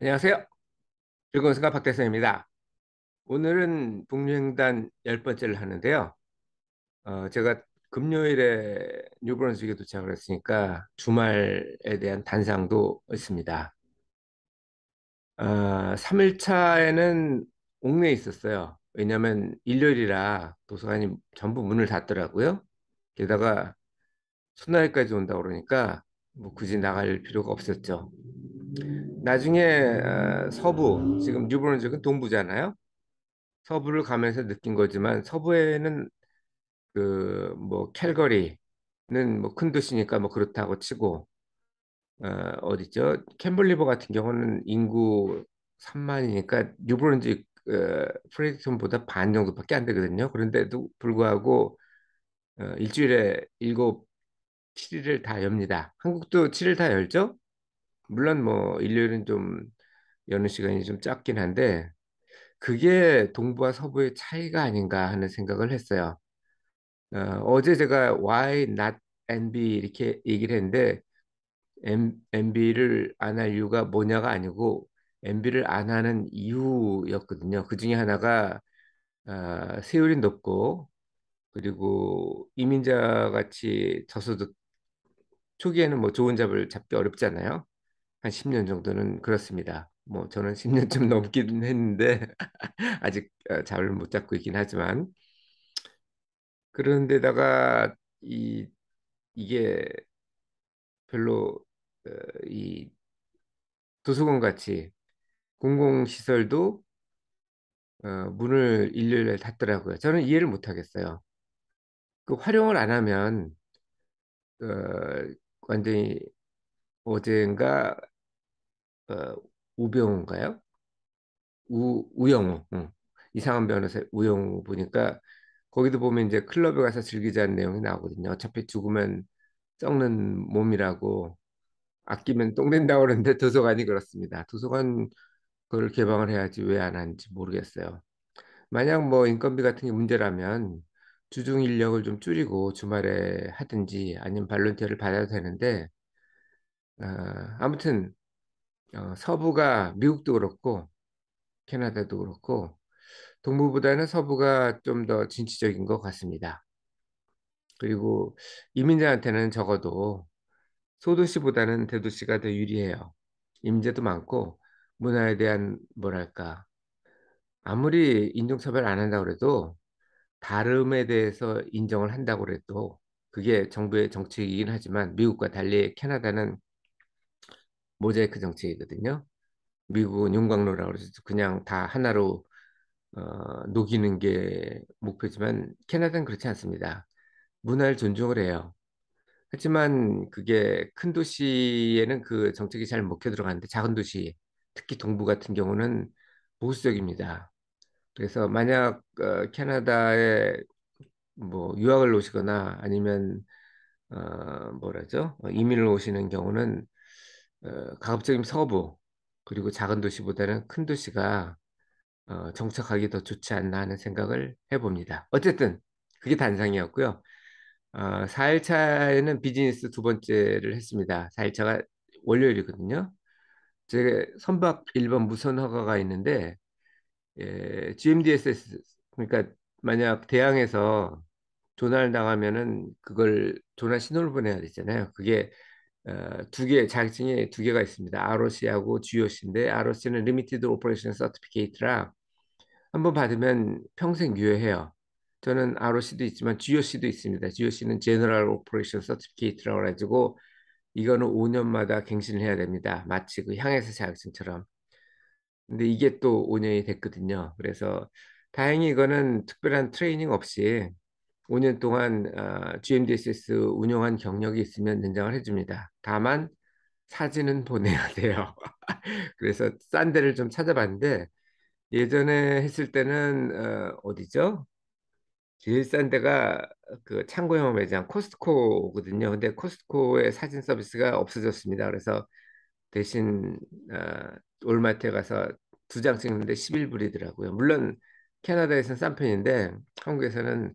안녕하세요. 즐거운 생각 박대성입니다. 오늘은 북유행단 열번째를 하는데요. 어, 제가 금요일에 뉴브런스윅에 도착을 했으니까 주말에 대한 단상도 있습니다. 어, 3일차에는 옥내에 있었어요. 왜냐하면 일요일이라 도서관이 전부 문을 닫더라고요. 게다가 첫날까지 온다 그러니까 뭐 굳이 나갈 필요가 없었죠. 나중에 어, 서부 지금 뉴브론즈는 동부잖아요. 서부를 가면서 느낀 거지만 서부에는 그 뭐 캘거리는 뭐 큰 도시니까 뭐 그렇다고 치고 어, 어디죠? 캠블리버 같은 경우는 인구 3만이니까 뉴브론즈 어, 프레디턴보다 반 정도밖에 안 되거든요. 그런데도 불구하고 어, 일주일에 7, 7일을 다 엽니다. 한국도 7일 다 열죠? 물론 뭐 일요일은 좀 여는 시간이 좀 짧긴 한데 그게 동부와 서부의 차이가 아닌가 하는 생각을 했어요. 어, 제 제가 why not MB 이렇게 얘기를 했는데 MB를 안 할 이유가 뭐냐가 아니고 MB를 안 하는 이유였거든요. 그 중에 하나가 어, 세율이 높고 그리고 이민자 같이 저소득 초기에는 뭐 좋은 잡을 잡기 어렵잖아요. 한 10년 정도는 그렇습니다. 뭐 저는 10년 좀넘긴 했는데 아직 어, 잠을 못 잡고 있긴 하지만 그런데다가 이 이게 별로 어, 이 도서관 같이 공공시설도 어, 문을 일요일에 닫더라고요. 저는 이해를 못 하겠어요. 그 활용을 안 하면 어, 완전히 어젠가 어, 우병우인가요? 우 우영우 응. 이상한 변호사 우영우 보니까 거기도 보면 이제 클럽에 가서 즐기자는 내용이 나오거든요. 어차피 죽으면 썩는 몸이라고 아끼면 똥 된다고 그러는데 도서관이 그렇습니다. 도서관 그걸 개방을 해야지 왜 안 하는지 모르겠어요. 만약 뭐 인건비 같은 게 문제라면 주중 인력을 좀 줄이고 주말에 하든지 아니면 발론티어를 받아도 되는데 아, 무튼 어, 서부가 미국도 그렇고 캐나다도 그렇고 동부보다는 서부가 좀 더 진취적인 것 같습니다. 그리고 이민자한테는 적어도 소도시보다는 대도시가 더 유리해요. 임제도 많고 문화에 대한 뭐랄까 아무리 인종차별 안 한다고 해도 다름에 대해서 인정을 한다고 해도 그게 정부의 정책이긴 하지만 미국과 달리 캐나다는 모자이크 정책이거든요. 미국은 용광로라고 해서 그냥 다 하나로 어, 녹이는 게 목표지만 캐나다는 그렇지 않습니다. 문화를 존중을 해요. 하지만 그게 큰 도시에는 그 정책이 잘 먹혀 들어가는데 작은 도시, 특히 동부 같은 경우는 보수적입니다. 그래서 만약 어, 캐나다에 뭐 유학을 오시거나 아니면 어, 뭐라죠? 어, 이민을 오시는 경우는 어, 강압적인 서부 그리고 작은 도시보다는 큰 도시가 어, 정착하기 더 좋지 않나 하는 생각을 해봅니다. 어쨌든 그게 단상이었고요. 어, 4일차에는 비즈니스 두 번째를 했습니다. 4일차가 월요일이거든요. 제 선박 일반 무선 허가가 있는데 예, GMDSS 그러니까 만약 대항에서 조난을당하면은 그걸 조난 신호를 보내야 되잖아요. 그게 어, 두 개, 자격증이 두 개가 있습니다. ROC하고 GOC인데 ROC는 Limited Operation Certificate라 한번 받으면 평생 유효해요. 저는 ROC도 있지만 GOC도 있습니다. GOC는 General Operation Certificate라고 해가지고 이거는 5년마다 갱신을 해야 됩니다. 마치 그 향해서 자격증처럼. 근데 이게 또 5년이 됐거든요. 그래서 다행히 이거는 특별한 트레이닝 없이 5년 동안 어, GMDSS 운영한 경력이 있으면 인장을 해줍니다. 다만 사진은 보내야 돼요. 그래서 싼 데를 좀 찾아봤는데 예전에 했을 때는 어, 디죠 제일 싼 데가 그 창고형 매장 코스트코거든요. 근데 코스트코의 사진 서비스가 없어졌습니다. 그래서 대신 어, 올마트에 가서 두 장 찍는데 11불이더라고요. 물론 캐나다에서는 싼 편인데 한국에서는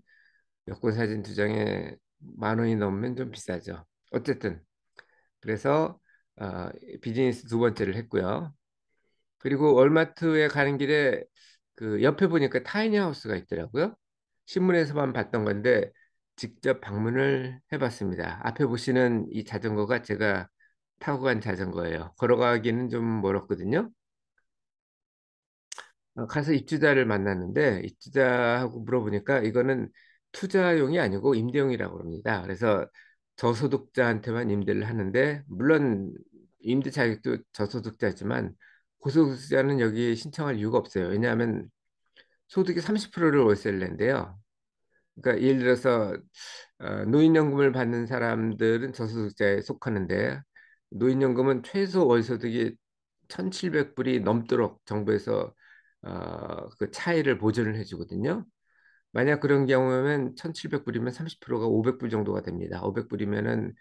여권 사진 두 장에 만 원이 넘으면 좀 비싸죠. 어쨌든 그래서 어, 비즈니스 두 번째를 했고요. 그리고 월마트에 가는 길에 그 옆에 보니까 타이니 하우스가 있더라고요. 신문에서만 봤던 건데 직접 방문을 해봤습니다. 앞에 보시는 이 자전거가 제가 타고 간 자전거예요. 걸어가기는 좀 멀었거든요. 어, 가서 입주자를 만났는데 입주자하고 물어보니까 이거는 투자용이 아니고 임대용이라고 합니다. 그래서 저소득자한테만 임대를 하는데 물론 임대 자격도 저소득자지만 고소득자는 여기 에 신청할 이유가 없어요. 왜냐하면 소득의 30%를 월세를 낸대요. 그러니까 예를 들어서 어, 노인연금을 받는 사람들은 저소득자에 속하는데 노인연금은 최소 월소득이 1,700불이 넘도록 정부에서 어, 그 차이를 보전을 해주거든요. 만약 그런 경우면 1,700불이면 30%가 500불 정도가 됩니다. 500불이면은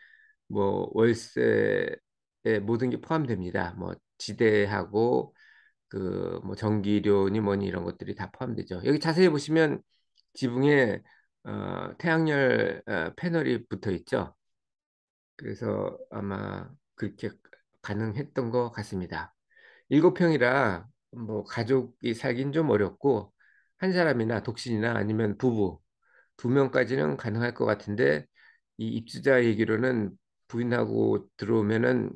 뭐 월세에 모든 게 포함됩니다. 뭐 지대하고 그 뭐 전기료니 뭐니 이런 것들이 다 포함되죠. 여기 자세히 보시면 지붕에 어, 태양열 어, 패널이 붙어 있죠. 그래서 아마 그렇게 가능했던 것 같습니다. 7 평이라 뭐 가족이 살긴 좀 어렵고 한 사람이나 독신이나 아니면 부부 두 명까지는 가능할 것 같은데 이 입주자 얘기로는 부인하고 들어오면은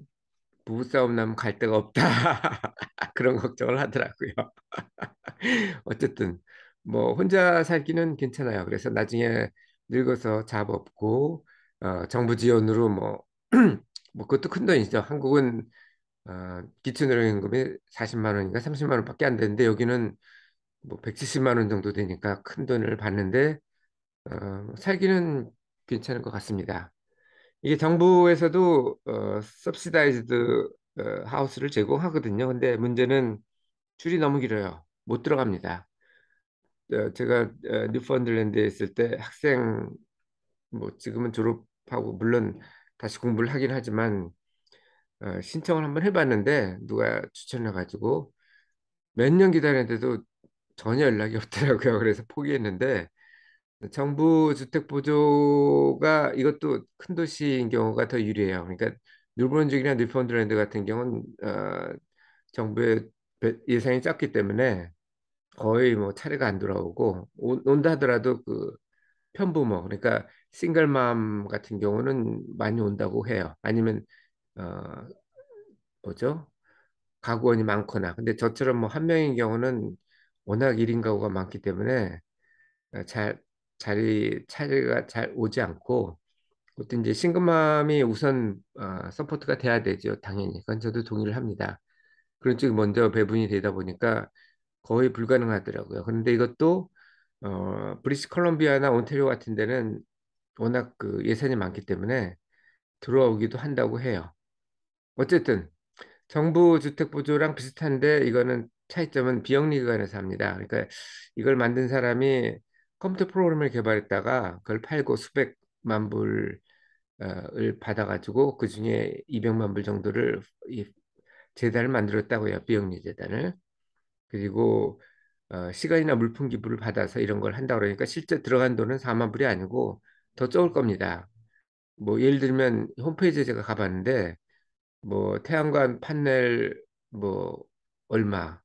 부부싸움 나면 갈 데가 없다 그런 걱정을 하더라고요. 어쨌든 뭐 혼자 살기는 괜찮아요. 그래서 나중에 늙어서 잡 없고 어, 정부 지원으로 뭐, 뭐 그것도 큰 돈이죠. 한국은 어, 기초노령임금이 40만 원인가 30만 원밖에 안 되는데 여기는 뭐 170만 원 정도 되니까 큰 돈을 받는데 어, 살기는 괜찮을 것 같습니다. 이게 정부에서도 어, 서브시다이즈드 어, 하우스를 제공하거든요. 근데 문제는 줄이 너무 길어요. 못 들어갑니다. 어, 제가 어, 뉴펀들랜드에 있을 때 학생 뭐 지금은 졸업하고 물론 다시 공부를 하긴 하지만 어, 신청을 한번 해봤는데 누가 추천해가지고 몇 년 기다렸는데도 전혀 연락이 없더라고요. 그래서 포기했는데 정부 주택 보조가 이것도 큰 도시인 경우가 더 유리해요. 그러니까 뉴브론즈이나 뉴펀드랜드 같은 경우는 어, 정부의 예산이 작기 때문에 거의 뭐 차례가 안 돌아오고 온다 하더라도 그 편부모 그러니까 싱글맘 같은 경우는 많이 온다고 해요. 아니면 어 뭐죠? 가구원이 많거나 근데 저처럼 뭐 한 명인 경우는 워낙 1인 가구가 많기 때문에 어, 잘 자리 차례가 잘 오지 않고 그것도 이제 싱글맘이 우선 어, 서포트가 돼야 되죠 당연히 그건 저도 동의를 합니다 그런 쪽이 먼저 배분이 되다 보니까 거의 불가능하더라고요 그런데 이것도 어, 브리스 컬럼비아나 온테리오 같은 데는 워낙 그 예산이 많기 때문에 들어오기도 한다고 해요 어쨌든 정부 주택 보조랑 비슷한데 이거는 차이점은 비영리기관에서 합니다. 그러니까 이걸 만든 사람이 컴퓨터 프로그램을 개발했다가 그걸 팔고 수백만 불을 어, 받아가지고 그 중에 200만 불 정도를 이 재단을 만들었다고요. 비영리 재단을. 그리고 어, 시간이나 물품 기부를 받아서 이런 걸 한다 그러니까 실제 들어간 돈은 4만 불이 아니고 더 적을 겁니다. 뭐 예를 들면 홈페이지에 제가 가봤는데 뭐 태양광 판넬 뭐 얼마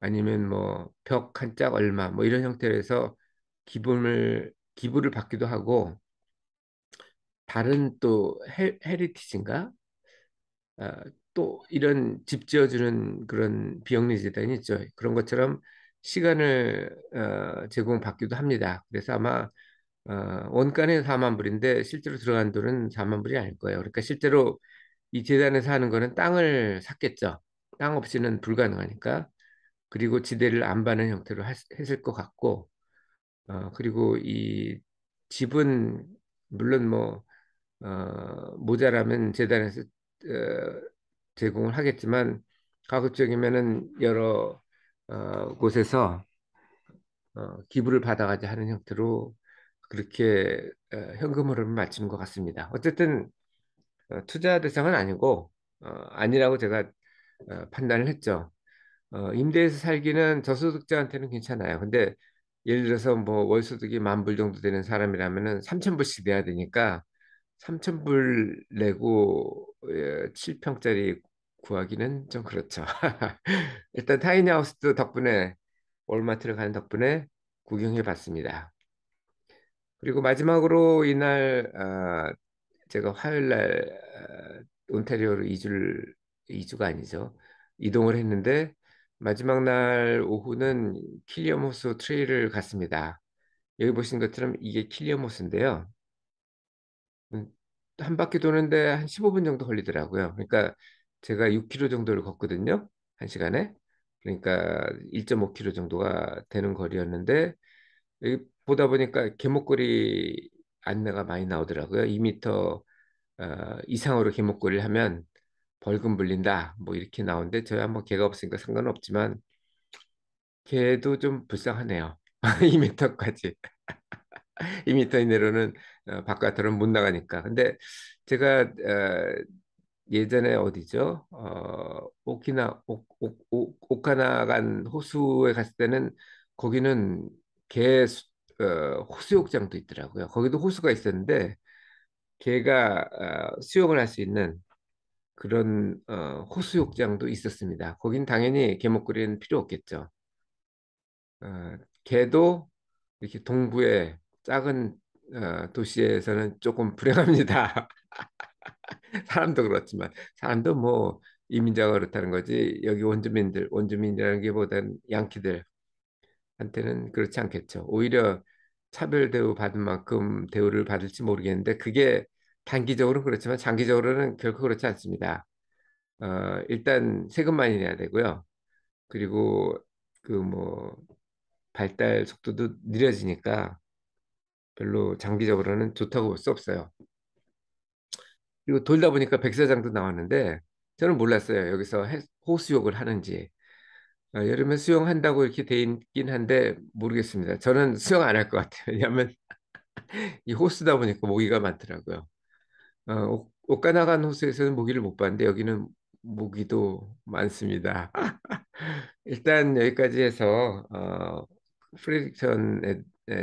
아니면 뭐 벽 한 짝 얼마 뭐 이런 형태로 해서 기분을 기부를 받기도 하고 다른 또 헤, 헤리티지인가 아, 또 이런 집 지어주는 그런 비영리 재단이 있죠 그런 것처럼 시간을 어, 제공받기도 합니다 그래서 아마 어, 원가는 4만 불인데 실제로 들어간 돈은 4만 불이 아닐 거예요 그러니까 실제로 이 재단에서 하는 거는 땅을 샀겠죠 땅 없이는 불가능하니까 그리고 지대를 안 받는 형태로 했을 것 같고 어, 그리고 이 집은 물론 뭐 어, 모자라면 재단에서 어, 제공을 하겠지만 가급적이면은 여러 어, 곳에서 어, 기부를 받아가지 하는 형태로 그렇게 어, 현금 으로을 맞춘 것 같습니다. 어쨌든 어, 투자 대상은 아니고 어, 아니라고 제가 어, 판단을 했죠. 어, 임대해서 살기는 저소득자한테는 괜찮아요. 근데 예를 들어서 뭐 월소득이 만 불 정도 되는 사람이라면은 삼천 불씩 내야 되니까 삼천 불 내고 7평짜리 예, 구하기는 좀 그렇죠. 일단 타이니하우스도 덕분에 월마트를 가는 덕분에 구경해 봤습니다. 그리고 마지막으로 이날 어, 제가 화요일 날 아, 온타리오로 이주 이주가 아니죠. 이동을 했는데 마지막 날 오후는 킬리엄 호스 트레일을 갔습니다. 여기 보신 것처럼 이게 킬리엄 호수인데요. 음, 한 바퀴 도는데 한 15분 정도 걸리더라고요. 그러니까 제가 6km 정도를 걷거든요. 한 시간에. 그러니까 1.5km 정도가 되는 거리였는데 여기 보다 보니까 계목걸이 안내가 많이 나오더라고요. 2m 어, 이상으로 계목걸이를 하면 벌금 물린다 뭐 이렇게 나오는데 저희 한번 뭐 개가 없으니까 상관없지만 개도 좀 불쌍하네요. 2m까지 2m 이내로는 어, 바깥으로는 못 나가니까. 근데 제가 어, 예전에 어디죠? 어, 오키나 오, 오, 오, 오카나간 호수에 갔을 때는 거기는 개 어, 호수욕장도 있더라고요. 거기도 호수가 있었는데 개가 어, 수영을 할 수 있는 그런 어, 호수욕장도 있었습니다. 거긴 당연히 개목걸이는 필요 없겠죠. 어, 개도 이렇게 동부의 작은 어, 도시에서는 조금 불행합니다. 사람도 그렇지만 사람도 뭐 이민자가 그렇다는 거지 여기 원주민들 원주민이라는 게보단 양키들한테는 그렇지 않겠죠. 오히려 차별 대우 받은 만큼 대우를 받을지 모르겠는데 그게 단기적으로 그렇지만 장기적으로는 결코 그렇지 않습니다. 어, 일단 세금만이 내야 되고요. 그리고 그 뭐 발달 속도도 느려지니까 별로 장기적으로는 좋다고 볼 수 없어요. 그리고 돌다 보니까 백사장도 나왔는데 저는 몰랐어요. 여기서 호수욕을 하는지. 어, 여름에 수영한다고 이렇게 돼 있긴 한데 모르겠습니다. 저는 수영 안 할 것 같아요. 왜냐하면 이 호수다 보니까 모기가 많더라고요. 어, 오카나간 호수에서는 모기를 못 봤는데 여기는 모기도 많습니다. 일단 여기까지 해서 어, 프레딕션에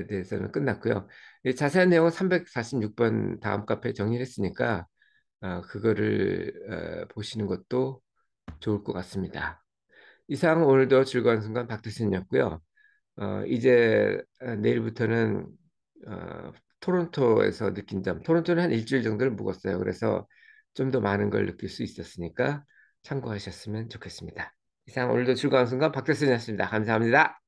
대해서는 끝났고요. 자세한 내용은 346번 다음 카페에 정리했으니까 어, 그거를 어, 보시는 것도 좋을 것 같습니다. 이상 오늘도 즐거운 순간 박태신이었고요. 어, 이제 어, 내일부터는 어, 토론토에서 느낀 점 토론토는 한 일주일 정도를 묵었어요 그래서 좀 더 많은 걸 느낄 수 있었으니까 참고하셨으면 좋겠습니다 이상 오늘도 즐거운 순간 박대순이었습니다 감사합니다